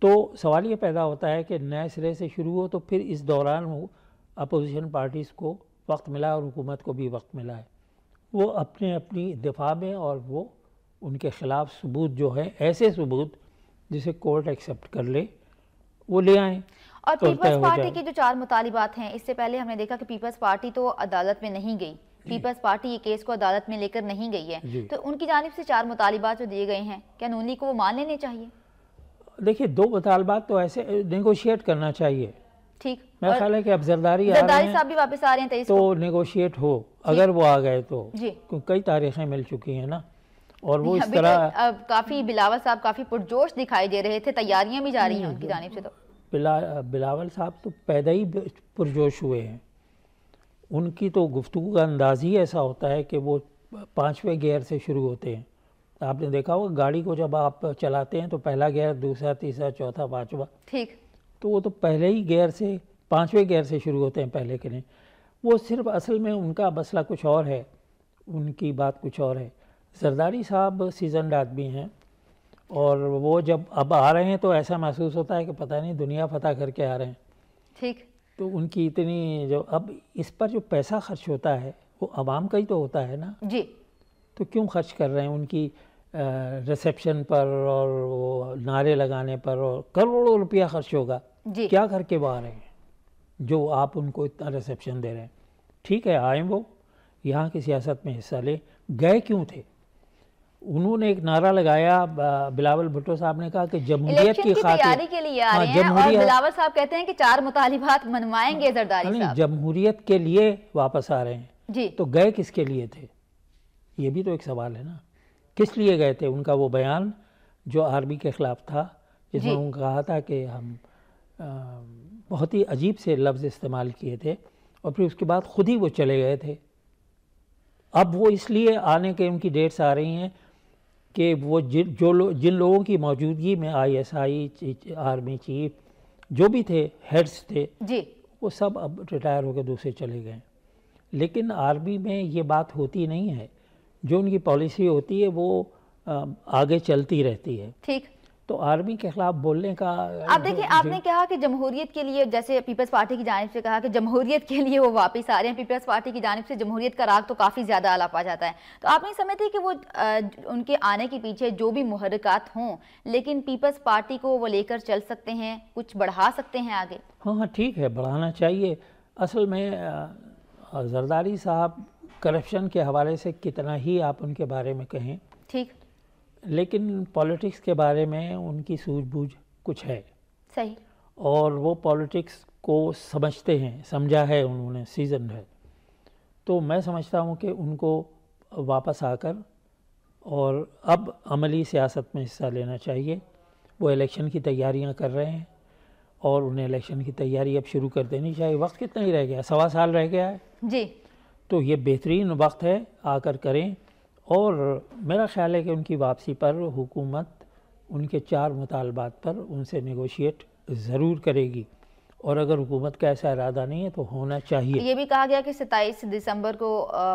तो सवाल ये पैदा होता है कि नए सिरे से शुरू हो तो फिर इस दौरान वो अपोजिशन पार्टीज़ को वक्त मिला और हुकूमत को भी वक्त मिला है वो अपने अपनी दिफा में और वो उनके ख़िलाफ़ सबूत जो है ऐसे सबूत जिसे कोर्ट एक्सेप्ट कर ले वो ले आएँ और पीपल्स पार्टी के जो चार मुतालबात हैं इससे पहले हमने देखा कि पीपल्स पार्टी तो अदालत में नहीं गई पीपल्स पार्टी ये केस को अदालत में लेकर नहीं गई है तो उनकी जानब से चार मुतालबात जो दिए गए हैं क्या नूनी को वो मान लेने चाहिए देखिए दो मुतालबात तो ऐसे नेगोशिएट करना चाहिए ठीक मैं ख्याल है कि अब जरदारी जरदारी साहब भी वापस आ रहे हैं तो नेगोशिएट हो अगर वो आ गए तो कई तारीखें मिल चुकी हैं ना और वो इस तरह अब काफी बिलावल साहब काफी पुरजोश दिखाई दे रहे थे तैयारियां भी जा रही हैं उनकी जानब से तो बिला बिलावल साहब तो पैदा ही पुरजोश हुए हैं उनकी तो गुफ्तु का अंदाज ही ऐसा होता है कि वो पाँचवें गेयर से शुरू होते हैं आपने देखा होगा गाड़ी को जब आप चलाते हैं तो पहला गेयर दूसरा तीसरा चौथा पाँचवा ठीक तो वो तो पहले ही गेयर से पाँचवें गेयर से शुरू होते हैं पहले के लिए वो सिर्फ असल में उनका मसला कुछ और है उनकी बात कुछ और है जरदारी साहब सीजनड आदमी हैं और वो जब अब आ रहे हैं तो ऐसा महसूस होता है कि पता नहीं दुनिया फतेह करके आ रहे हैं ठीक तो उनकी इतनी जो अब इस पर जो पैसा खर्च होता है वो आवाम का ही तो होता है ना जी तो क्यों खर्च कर रहे हैं उनकी रिसेप्शन पर और वो नारे लगाने पर और करोड़ों रुपया खर्च होगा जी क्या करके वो आ रहे हैं जो आप उनको इतना रिसेप्शन दे रहे हैं ठीक है आए वो यहाँ की सियासत में हिस्सा ले गए क्यों थे उन्होंने एक नारा लगाया बिलावल भुट्टो साहब ने कहा कि जमहूरियत की, की तैयारी के लिए आ हाँ, रहे हैं और बिलावल साहब कहते हैं कि चार मुतालिबात मनवाएंगे जरदारी साहब जमहूरियत के लिए वापस आ रहे हैं जी तो गए किसके लिए थे ये भी तो एक सवाल है ना किस लिए गए थे उनका वो बयान जो आर्मी के ख़िलाफ़ था जिसमें उन्होंने कहा था कि हम बहुत ही अजीब से लफ्ज़ इस्तेमाल किए थे और फिर उसके बाद ख़ुद ही वो चले गए थे अब वो इसलिए आने के उनकी डेट्स आ रही हैं कि वो जिन जो लो, जिन लोगों की मौजूदगी में आईएसआई आर्मी चीफ जो भी थे हेड्स थे जी वो सब अब रिटायर होकर दूसरे चले गए लेकिन आर्मी में ये बात होती नहीं है जो उनकी पॉलिसी होती है वो आगे चलती रहती है ठीक तो आर्मी के खिलाफ बोलने का आप देखिए आपने कहा कि जमहूरियत के लिए जैसे पीपल्स पार्टी की जानब से कहा कि जमहूरियत के लिए वो वापस आ रहे हैं पीपल्स पार्टी की जानब से जमहूरियत का राग तो काफ़ी ज़्यादा आला पा जाता है तो आप नहीं समझते कि वो आ, उनके आने के पीछे जो भी मुहरकत हों लेकिन पीपल्स पार्टी को वो लेकर चल सकते हैं कुछ बढ़ा सकते हैं आगे हाँ हाँ ठीक है बढ़ाना चाहिए असल में जरदारी साहब करप्शन के हवाले से कितना ही आप उनके बारे में कहें ठीक लेकिन पॉलिटिक्स के बारे में उनकी सूझबूझ कुछ है सही और वो पॉलिटिक्स को समझते हैं समझा है उन्होंने सीजन है तो मैं समझता हूँ कि उनको वापस आकर और अब अमली सियासत में हिस्सा लेना चाहिए वो इलेक्शन की तैयारियाँ कर रहे हैं और उन्हें इलेक्शन की तैयारी अब शुरू कर देनी चाहिए वक्त कितना ही रह गया सवा साल रह गया है जी तो ये बेहतरीन वक्त है आकर करें और मेरा ख्याल है कि उनकी वापसी पर हुकूमत उनके चार मुतालबात पर उनसे नेगोशिएट ज़रूर करेगी और अगर हुकूमत का ऐसा इरादा नहीं है तो होना चाहिए ये भी कहा गया कि सत्ताईस दिसंबर को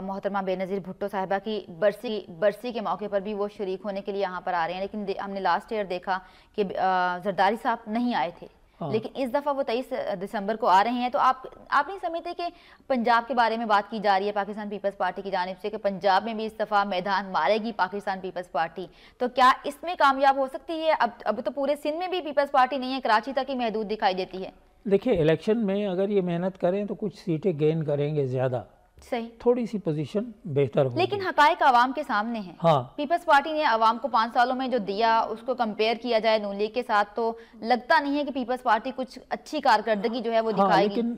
मोहतरमा बेनज़ीर भुट्टो साहिबा की बरसी बरसी के मौके पर भी वो शरीक होने के लिए यहाँ पर आ रहे हैं लेकिन हमने लास्ट ईयर देखा कि जरदारी साहब नहीं आए थे हाँ। लेकिन इस दफ़ा वो तेईस दिसंबर को आ रहे हैं तो आप आप नहीं समझते कि पंजाब के बारे में बात की जा रही है पाकिस्तान पीपल्स पार्टी की जानब से कि पंजाब में भी इस दफ़ा मैदान मारेगी पाकिस्तान पीपल्स पार्टी तो क्या इसमें कामयाब हो सकती है अब अब तो पूरे सिंध में भी पीपल्स पार्टी नहीं है कराची तक ही महदूद दिखाई देती है देखिए इलेक्शन में अगर ये मेहनत करें तो कुछ सीटें गेन करेंगे ज़्यादा सही थोड़ी सी पोजीशन बेहतर हो लेकिन हकायक आवाम के सामने है हाँ पीपल्स पार्टी ने आवाम को पांच सालों में जो दिया उसको कंपेयर किया जाए नून लीग के साथ तो लगता नहीं है कि पीपल्स पार्टी कुछ अच्छी कारकर्दगी जो है वो हाँ, दिखाएगी लेकिन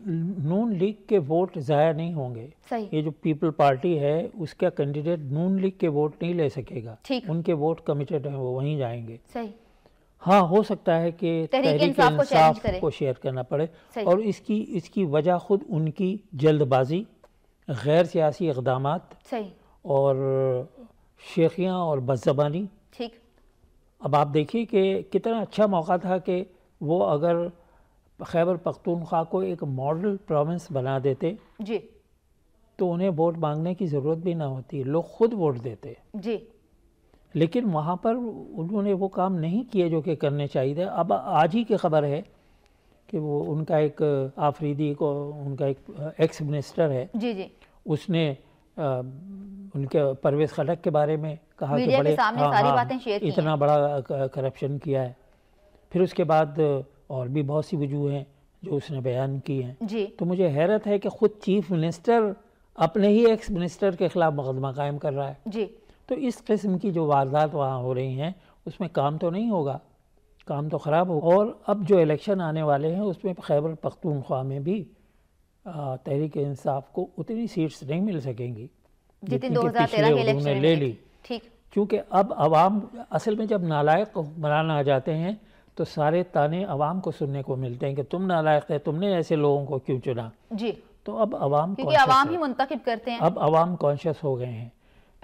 नून लीग के वोट ज़ाया नहीं होंगे सही ये जो पीपल पार्टी है उसका कैंडिडेट नून लीग के वोट नहीं ले सकेगा ठीक उनके वोट कमिटेड है वो वही जाएंगे सही हाँ हो सकता है कि तहरीक इंसाफ को शेयर करना पड़े और इसकी इसकी वजह खुद उनकी जल्दबाजी गैर सियासी इकदाम और शेखियाँ और बदजबानी ठीक अब आप देखिए कि कितना अच्छा मौका था कि वो अगर खैबर पख्तूनख्वा को एक मॉडल प्रोविंस बना देते जी तो उन्हें वोट मांगने की ज़रूरत भी ना होती लोग खुद वोट देते जी लेकिन वहाँ पर उन्होंने वो काम नहीं किए जो कि करने चाहिए अब आज ही की खबर है कि वो उनका एक आफरीदी को उनका एक एक्स मिनिस्टर है जी जी उसने आ, उनके परवेज खटक के बारे में कहा कि बड़े हाँ, सारी हाँ, बातें शेयर इतना बड़ा करप्शन किया है फिर उसके बाद और भी बहुत सी वजूह हैं जो उसने बयान की हैं तो मुझे हैरत है कि खुद चीफ मिनिस्टर अपने ही एक्स मिनिस्टर के खिलाफ मुकदमा कायम कर रहा है जी तो इस किस्म की जो वारदात वहाँ हो रही हैं उसमें काम तो नहीं होगा काम तो ख़राब हो और अब जो इलेक्शन आने वाले हैं उसमें खैबर पख्तूनख्वा में भी तहरीक इंसाफ को उतनी सीट्स नहीं मिल सकेंगी जितनी पिछले उन्होंने ले ली ठीक क्योंकि अब आवाम असल में जब नालायक हुक्मरान आ जाते हैं तो सारे ताने आवाम को सुनने को मिलते हैं कि तुम नालायक है तुमने ऐसे लोगों को क्यों चुना जी तो अब आवाम क्योंकि आवाम ही मुंतखब करते हैं अब आवाम कॉन्शियस हो गए हैं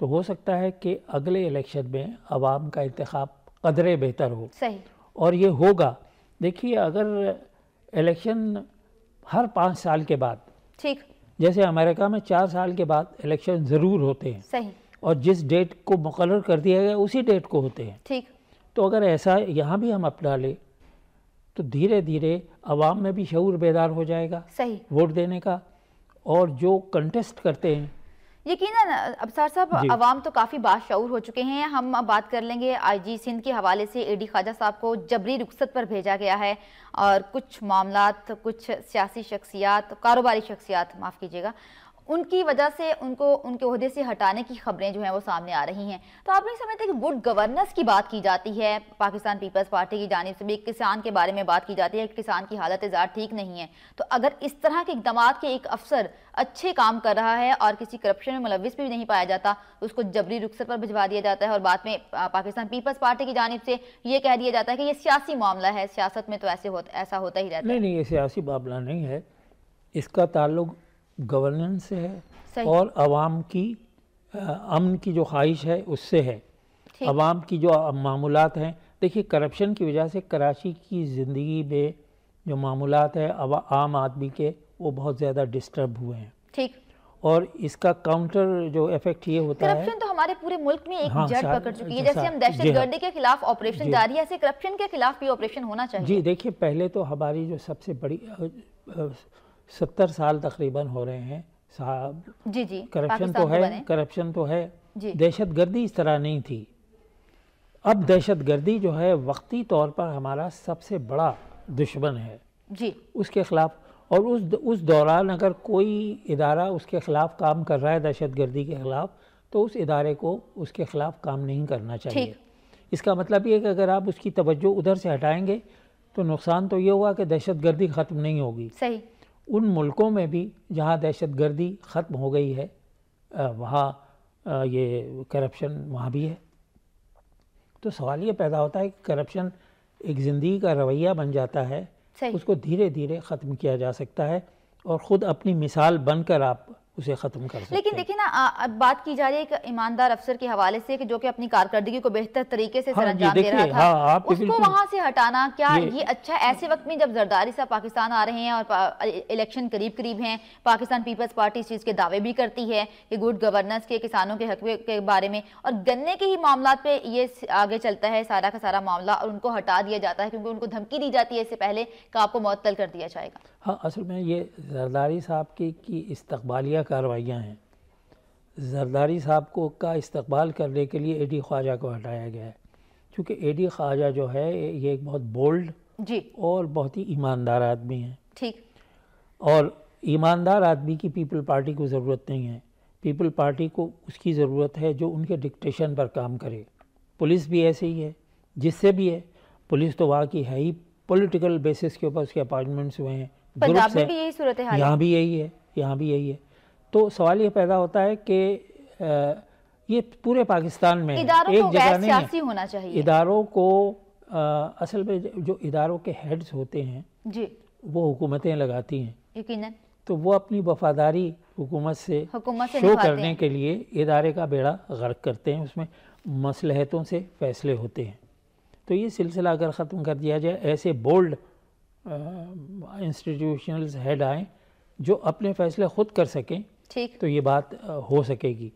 तो हो सकता है कि अगले इलेक्शन में आवाम का इंतखब कदरे बेहतर हो सही और ये होगा देखिए अगर इलेक्शन हर पाँच साल के बाद ठीक जैसे अमेरिका में चार साल के बाद इलेक्शन ज़रूर होते हैं सही और जिस डेट को मुकर कर दिया गया उसी डेट को होते हैं ठीक तो अगर ऐसा यहाँ भी हम अपना लें तो धीरे धीरे अवाम में भी शूर बेदार हो जाएगा सही वोट देने का और जो कंटेस्ट करते हैं यकीन अबसार साहब आवाम तो काफ़ी बाशूर हो चुके हैं हम अब बात कर लेंगे आईजी सिंध के हवाले से एडी ख्वाजा साहब को जबरी रुखसत पर भेजा गया है और कुछ मामला कुछ सियासी शख्सियात कारोबारी शख्सियात माफ़ कीजिएगा उनकी वजह से उनको उनके अहदे से हटाने की खबरें जो हैं वो सामने आ रही हैं तो आप नहीं समझते कि गुड गवर्नेंस की बात की जाती है पाकिस्तान पीपल्स पार्टी की जानब से भी किसान के बारे में बात की जाती है कि किसान की हालत इजार ठीक नहीं है तो अगर इस तरह के इकदाम के एक अफसर अच्छे काम कर रहा है और किसी करप्शन में मुलविस भी नहीं पाया जाता तो उसको जबरी रुखसत पर भिजवा दिया जाता है और बाद में पाकिस्तान पीपल्स पार्टी की जानब से ये कह दिया जाता है कि ये सियासी मामला है सियासत में तो ऐसे होता ऐसा होता ही रहता है नहीं नहीं ये सियासी मामला नहीं है इसका ताल्लुक गवर्नेंस से है और आवाम की अमन की जो ख्वाहिश है उससे है आवाम की जो मामूलत हैं देखिए करप्शन की वजह से कराची की ज़िंदगी में जो मामूलत है अब आम आदमी के वो बहुत ज़्यादा डिस्टर्ब हुए हैं ठीक और इसका काउंटर जो इफेक्ट ये होता है करप्शन तो हमारे पूरे मुल्क में एक हाँ, जड़ पकड़ चुकी है अच्छा, जैसे हम दहशतगर्दी हाँ। के खिलाफ ऑपरेशन जारी है ऐसे करप्शन के खिलाफ भी ऑपरेशन होना चाहिए जी देखिए पहले तो हमारी जो सबसे बड़ी सत्तर साल तकरीबन हो रहे हैं साहब जी जी तो करप्शन तो, तो है करप्शन तो है दहशत गर्दी इस तरह नहीं थी अब दहशत गर्दी जो है वक्ती तौर पर हमारा सबसे बड़ा दुश्मन है जी उसके ख़िलाफ़ और उस उस दौरान अगर कोई इदारा उसके ख़िलाफ़ काम कर रहा है दहशत गर्दी के ख़िलाफ़ तो उस इदारे को उसके ख़िलाफ़ काम नहीं करना चाहिए इसका मतलब ये कि अगर आप उसकी तवज्जो उधर से हटाएंगे तो नुकसान तो ये हुआ कि दहशत गर्दी ख़त्म नहीं होगी सही उन मुल्कों में भी जहाँ दहशत गर्दी ख़त्म हो गई है वहाँ ये करप्शन वहाँ भी है तो सवाल ये पैदा होता है कि करप्शन एक ज़िंदगी का रवैया बन जाता है उसको धीरे धीरे ख़त्म किया जा सकता है और ख़ुद अपनी मिसाल बनकर आप उसे ख़त्म कर सकते लेकिन देखिए ना अब बात की जा रही है एक ईमानदार अफसर के हवाले से कि जो कि अपनी कारकर्दगी को बेहतर तरीके से हाँ, दे रहा था हाँ, तो उसको वहाँ से हटाना क्या ये, ये अच्छा ऐसे वक्त में जब जरदारी साहब पाकिस्तान आ रहे हैं और इलेक्शन करीब करीब हैं पाकिस्तान पीपल्स पार्टी इस चीज़ के दावे भी करती है कि गुड गवर्नेंस के किसानों के हक के बारे में और गन्ने के ही मामला पे ये आगे चलता है सारा का सारा मामला और उनको हटा दिया जाता है क्योंकि उनको धमकी दी जाती है इससे पहले कि आपको मअतल कर दिया जाएगा हाँ असल में ये जरदारी साहब की इस्तबालिया कार्रवाइयाँ हैं जरदारी साहब को का इस्तबाल करने के लिए ए डी ख्वाजा को हटाया गया है क्योंकि ए डी ख्वाजा जो है ये एक बहुत बोल्ड जी और बहुत ही ईमानदार आदमी है ठीक और ईमानदार आदमी की पीपल पार्टी को ज़रूरत नहीं है पीपल पार्टी को उसकी ज़रूरत है जो उनके डिक्टेशन पर काम करे पुलिस भी ऐसे ही है जिससे भी है पुलिस तो वहाँ की है ही पॉलिटिकल बेसिस के ऊपर उसके अपॉइंटमेंट्स हुए हैं यही यहाँ भी यही है यहाँ भी यही है तो सवाल ये पैदा होता है कि ये पूरे पाकिस्तान में इदारों एक जगह नहीं होना चाहिए इदारों को आ, असल में जो इदारों के हेड्स होते हैं जी वो हुकूमतें लगाती हैं तो वो अपनी वफादारी हुकूमत से, से शो करने के लिए इदारे का बेड़ा गर्क करते हैं उसमें मसलहतों से फैसले होते हैं तो ये सिलसिला अगर ख़त्म कर दिया जाए ऐसे बोल्ड इंस्टीट्यूशनल हेड आएँ जो अपने फैसले खुद कर सकें ठीक तो ये बात हो सकेगी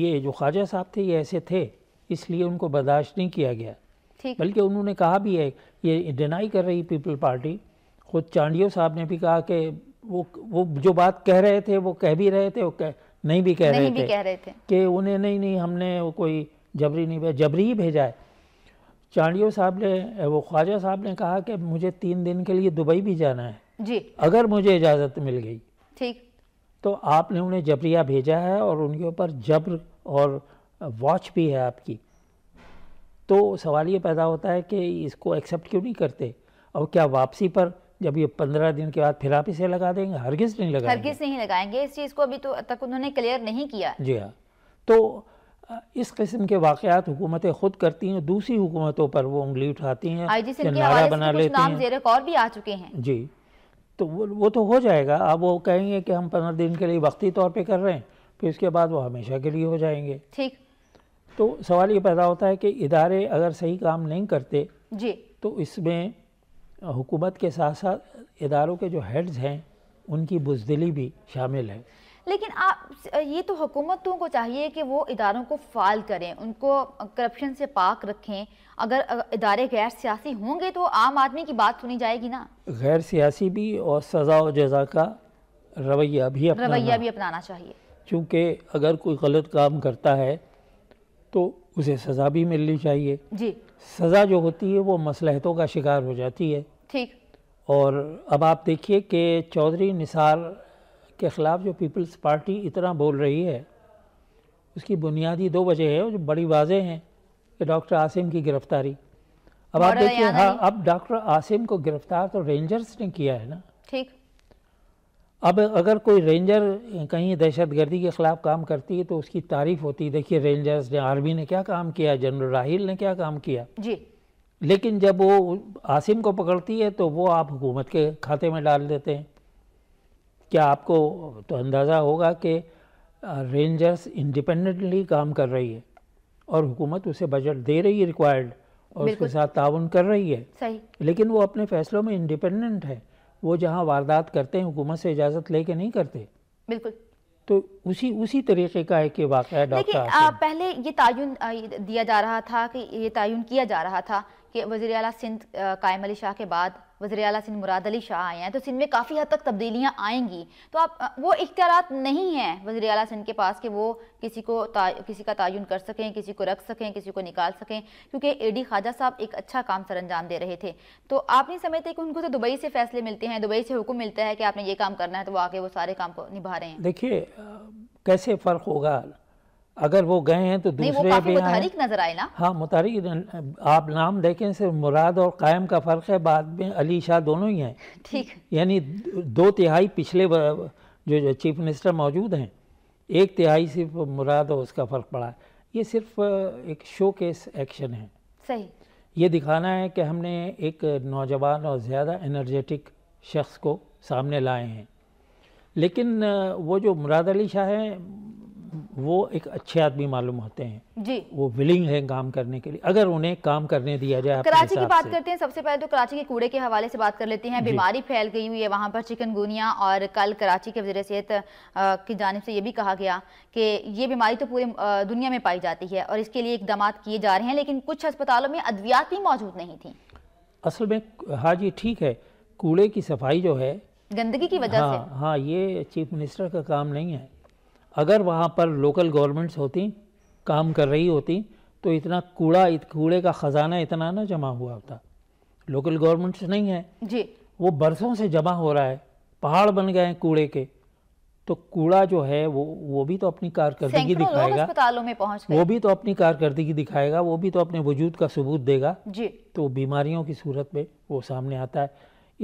ये जो ख्वाजा साहब थे ये ऐसे थे इसलिए उनको बर्दाश्त नहीं किया गया ठीक बल्कि उन्होंने कहा भी है ये डिनाई कर रही पीपल पार्टी खुद चांडियो साहब ने भी कहा कि वो वो जो बात कह रहे थे वो कह भी रहे थे और कह नहीं भी कह नहीं रहे भी थे, कह रहे थे कि उन्हें नहीं नहीं हमने वो कोई जबरी नहीं भेजा जबरी ही भेजा है चांडियो साहब ने वो ख्वाजा साहब ने कहा कि मुझे तीन दिन के लिए दुबई भी जाना है जी अगर मुझे इजाज़त मिल गई ठीक तो आपने उन्हें जबरिया भेजा है और उनके ऊपर जबर और वॉच भी है आपकी तो सवाल ये पैदा होता है कि इसको एक्सेप्ट क्यों नहीं करते और क्या वापसी पर जब ये पंद्रह दिन के बाद फिर आप इसे लगा देंगे हरगिज नहीं लगाएंगे हरगिज नहीं लगाएंगे इस चीज़ को अभी तो तक उन्होंने क्लियर नहीं किया जी हाँ तो इस किस्म के वाकयात हुकूमतें खुद करती हैं दूसरी हुकूमतों पर वो उंगली उठाती हैं हाँ से कुछ नाम जेरे और भी आ चुके हैं जी तो वो वो तो हो जाएगा अब वो कहेंगे कि हम पंद्रह दिन के लिए वक्ती तौर पे कर रहे हैं फिर इसके बाद वो हमेशा के लिए हो जाएंगे ठीक तो सवाल ये पैदा होता है कि इदारे अगर सही काम नहीं करते जी तो इसमें हुकूमत के साथ साथ इदारों के जो हेड्स हैं उनकी बुजदिली भी शामिल है लेकिन आप ये तो हुकूमतों को चाहिए कि वो इदारों को फाल करें उनको करप्शन से पाक रखें अगर इदारे गैर सियासी होंगे तो आम आदमी की बात सुनी जाएगी ना गैर सियासी भी और सज़ा और जजा का रवैया भी रवैया भी अपनाना चाहिए क्योंकि अगर कोई गलत काम करता है तो उसे सज़ा भी मिलनी चाहिए जी सज़ा जो होती है वो मसलहतों का शिकार हो जाती है ठीक और अब आप देखिए कि चौधरी निसार के ख़िलाफ़ जो पीपल्स पार्टी इतना बोल रही है उसकी बुनियादी दो वजह है जो बड़ी वाजें हैं कि डॉक्टर आसिम की गिरफ्तारी अब आप देखिए हाँ अब डॉक्टर आसिम को गिरफ्तार तो रेंजर्स ने किया है ना ठीक अब अगर कोई रेंजर कहीं दहशतगर्दी के ख़िलाफ़ काम करती है तो उसकी तारीफ होती है देखिए रेंजर्स ने आर्मी ने क्या काम किया जनरल राहिल ने क्या काम किया जी लेकिन जब वो आसिम को पकड़ती है तो वो आप हुकूमत के खाते में डाल देते हैं क्या आपको तो अंदाज़ा होगा कि रेंजर्स इंडिपेंडेंटली काम कर रही है और हुकूमत उसे बजट दे रही है रिक्वायर्ड और उसके साथ ताउन कर रही है सही लेकिन वो अपने फैसलों में इंडिपेंडेंट है वो जहाँ वारदात करते हैं हुकूमत से इजाज़त लेके नहीं करते बिल्कुल तो उसी उसी तरीके का है कि वाक़ है डॉक्टर पहले ये तयन दिया जा रहा था कि ये तयन किया जा रहा था कि वजी अला सिंध कायम अली शाह के बाद वजी अला सिंध मुराद अली शाह आए हैं तो सिंध में काफ़ी हद तक तब्दीलियाँ आएंगी तो आप वो इख्तियार नहीं हैं वजी अला सिंध के पास कि वो किसी को किसी का तयन कर सकें किसी को रख सकें किसी को निकाल सकें क्योंकि ए डी ख्वाजा साहब एक अच्छा काम सर अंजाम दे रहे थे तो आप नहीं समझते कि उनको तो दुबई से फैसले मिलते हैं दुबई से हुक्म मिलता है कि आपने ये काम करना है तो वो आगे वो सारे काम को निभा रहे हैं देखिए कैसे फ़र्क होगा अगर वो गए हैं तो दूसरे नहीं, वो मुतारिक नजर आए ना हाँ मुतारिक आप नाम देखें सिर्फ मुराद और कायम का फ़र्क है बाद में अली शाह दोनों ही हैं ठीक यानी दो तिहाई पिछले जो, जो चीफ मिनिस्टर मौजूद हैं एक तिहाई सिर्फ मुराद और उसका फ़र्क पड़ा है ये सिर्फ एक शो केस एक्शन है सही ये दिखाना है कि हमने एक नौजवान और ज़्यादा एनर्जेटिक शख्स को सामने लाए हैं लेकिन वो जो मुराद अली शाह हैं वो एक अच्छे आदमी मालूम होते हैं जी वो विलिंग है काम करने के लिए अगर उन्हें काम करने दिया जाए कराची की बात करते हैं सबसे पहले तो कराची के कूड़े के हवाले से बात कर लेते हैं बीमारी फैल गई हुई है वहाँ पर चिकनगुनिया और कल कराची के वजी सेहत की जानब से ये भी कहा गया कि ये बीमारी तो पूरे दुनिया में पाई जाती है और इसके लिए इकदाम किए जा रहे हैं लेकिन कुछ अस्पतालों में अद्वियात भी मौजूद नहीं थी असल में हाँ जी ठीक है कूड़े की सफाई जो है गंदगी की वजह हाँ, से हाँ ये चीफ मिनिस्टर का काम नहीं है अगर वहाँ पर लोकल गवर्नमेंट्स होती काम कर रही होती तो इतना कूड़ा इत, कूड़े का ख़जाना इतना ना जमा हुआ होता लोकल गवर्नमेंट्स नहीं है जी वो बरसों से जमा हो रहा है पहाड़ बन गए हैं कूड़े के तो कूड़ा जो है वो वो भी तो अपनी कारकर्दगी दिखाएगा अस्पतालों में पहुंच वो भी तो अपनी कारकर्दगी दिखाएगा वो भी तो अपने वजूद का सबूत देगा जी तो बीमारियों की सूरत में वो सामने आता है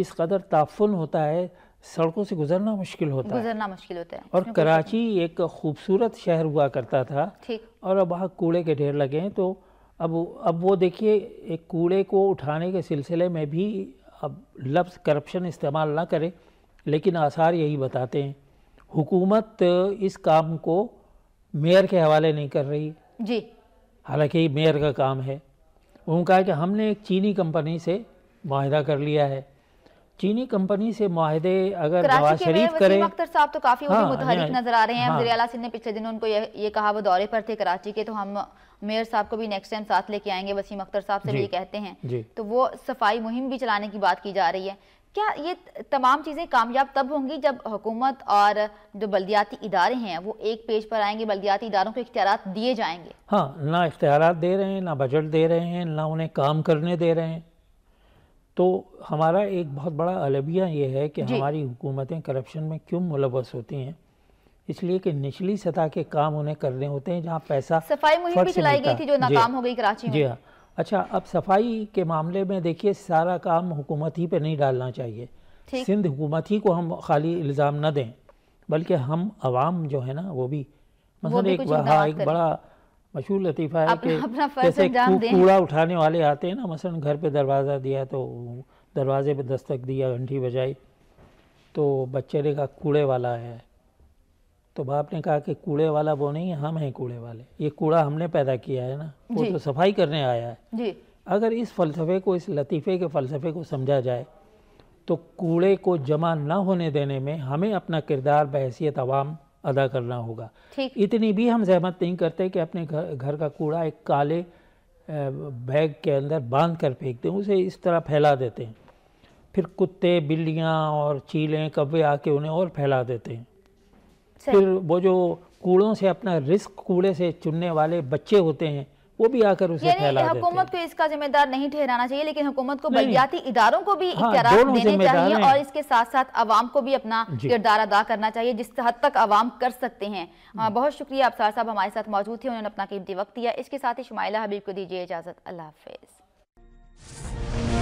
इस कदर ताफुन होता है सड़कों से गुजरना मुश्किल होता है गुजरना मुश्किल होता है और कराची एक खूबसूरत शहर हुआ करता था ठीक और अब वहाँ कूड़े के ढेर लगे हैं तो अब अब वो देखिए एक कूड़े को उठाने के सिलसिले में भी अब लफ्ज़ करप्शन इस्तेमाल ना करें लेकिन आसार यही बताते हैं हुकूमत इस काम को मेयर के हवाले नहीं कर रही जी हालांकि मेयर का काम है उन्होंने कहा कि हमने एक चीनी कंपनी से माहिदा कर लिया है चीनी कंपनी से माहदे अगर नवाज शरीफ करें अख्तर साहब तो काफी हाँ, मुतहरिक हाँ, नजर आ रहे हैं हाँ, सिंह ने पिछले दिनों उनको ये, ये कहा वो दौरे पर थे कराची के तो हम मेयर साहब को भी नेक्स्ट टाइम साथ लेके आएंगे वसीम अख्तर साहब से भी कहते हैं तो वो सफाई मुहिम भी चलाने की बात की जा रही है क्या ये तमाम चीज़ें कामयाब तब होंगी जब हुकूमत और जो बल्दियाती इदारे हैं वो एक पेज पर आएंगे बल्दियाती इदारों को इख्तियार दिए जाएंगे हाँ ना इख्तियार दे रहे हैं ना बजट दे रहे हैं ना उन्हें काम करने दे रहे हैं तो हमारा एक बहुत बड़ा अलबिया ये है कि हमारी हुकूमतें करप्शन में क्यों मुलवस होती हैं इसलिए कि निचली सतह के काम उन्हें करने होते हैं जहाँ पैसा सफाई मुहिम भी चलाई गई थी जो नाकाम हो गई कराची जी हाँ अच्छा अब सफाई के मामले में देखिए सारा काम हुकूमत ही पे नहीं डालना चाहिए सिंध हुकूमत ही को हम खाली इल्ज़ाम न दें बल्कि हम आवाम जो है ना वो भी मतलब एक हाँ एक बड़ा मशहूर लतीफ़ा है कि जैसे कूड़ा उठाने वाले आते हैं ना मसलन घर पे दरवाज़ा दिया तो दरवाजे पे दस्तक दिया घंटी बजाई तो बच्चे ने कहा कूड़े वाला है तो बाप ने कहा कि कूड़े वाला वो नहीं है हम हैं कूड़े वाले ये कूड़ा हमने पैदा किया है ना वो तो सफाई करने आया है जी। अगर इस फ़लसफ़े को इस लतीफ़े के फ़लसफ़े को समझा जाए तो कूड़े को जमा ना होने देने में हमें अपना किरदार बहसीत आवाम अदा करना होगा इतनी भी हम जहमत नहीं करते कि अपने घर घर का कूड़ा एक काले बैग के अंदर बांध कर फेंकते हैं उसे इस तरह फैला देते हैं फिर कुत्ते बिल्लियाँ और चीलें कब्बे आके उन्हें और फैला देते हैं फिर वो जो कूड़ों से अपना रिस्क कूड़े से चुनने वाले बच्चे होते हैं वो भी आकर उसे फैला देते हुकूमत को इसका जिम्मेदार नहीं ठहराना चाहिए लेकिन हुकूमत को बलदियाती इदारों को भी हाँ, देने चाहिए और इसके साथ साथ आवाम को भी अपना किरदार अदा करना चाहिए जिस हद तक अवाम कर सकते हैं हाँ, बहुत शुक्रिया सार साहब हमारे साथ मौजूद थे उन्होंने अपना कीमती वक्त दिया इसके साथ ही शुमाइला हबीब को दीजिए इजाज़त अल्लाह हाफिज़